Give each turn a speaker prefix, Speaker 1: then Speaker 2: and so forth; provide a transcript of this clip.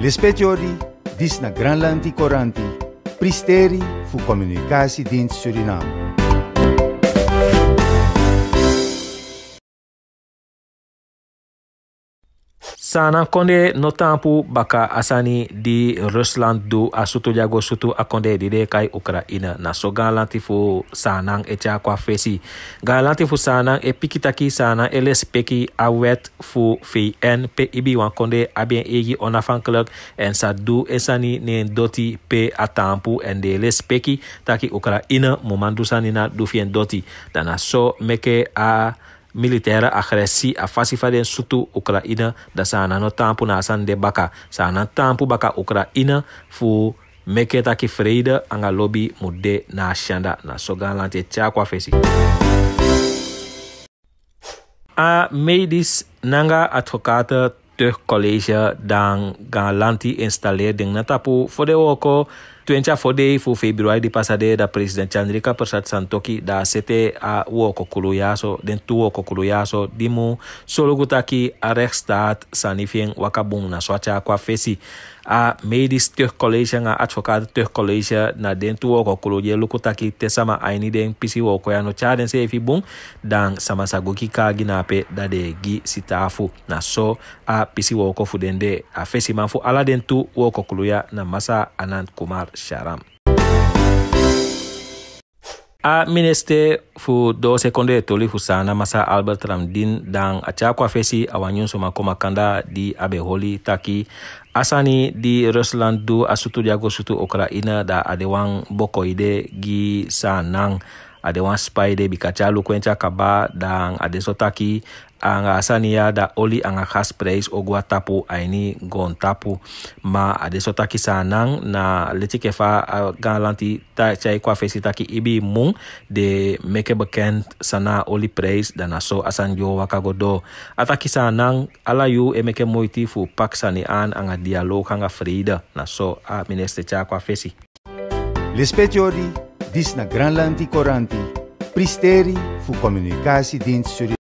Speaker 1: Lispetiori, dis na Granlandi Coranti, pristeri fu Dienst Suriname. Sanang konde notanmpu baka asani di Russland do ato Jagosto a konde direka ocra ina, na so Galanti fò sanaang echaquaa fesi. Gala fo sanaang epikitaki sana e, e peki aèt fo fei en pe Ibi an konde aben eigi ona fanlogg en sa do esani nen doti pe a tanmpu en de les peki tai okara ina mom mandu San na dofien doti, dana sò meke a. militaire a xeresi a fasifa den sutu ukraina da sana no tampu na asan de baka sana tampu baka ukraina fu meke taki freida anga lobi mude de na shanda na sogan lante tyakua fesi a medis nanga advocate terug college dan galanti lanti installeer ding na fo de woko 24 februari di da Presiden Chandrika persat santoki da sete a woko kulu yaso den tu woko kulu yaso dimu Solo taki a restart sanifien wakabung na swacha kwa fesi a tuh tercollege nga tuh tercollege na den tu woko kulu ye luku taki te sama aini den pisi woko ya no chaden se efi bung dan sama sagoki ka ginape da de gi sitafu na so a pisi woko fu den de a fesi manfu ala den tu woko kulu ya na masa anant kumar jaram a ministe fu do sekonde toli husana masa albert ramdin dan acakua fesi awanyun soma koma kanda di abe holi taki asani di rusland du asutu diago sutu ukraina da boko ide gi sanang ade wan spy de bika ti alu kuenci kaba dan ade so taki anga asani ya da oli anga khas preis ogu atapu aini gon tapu ma ade so taki sanang na leti ke fa gan lanti ta chai kwa fesi taki ibi mu de meke beken sana oli preis dan aso asan yo wakagodo ataki sanang ala yu e meke moiti fu pak sani an anga dialog anga frida na so a minister cha kwa fesi Lispet Disna na Granland i Coranti, pristeri fu comunicasi din Suri.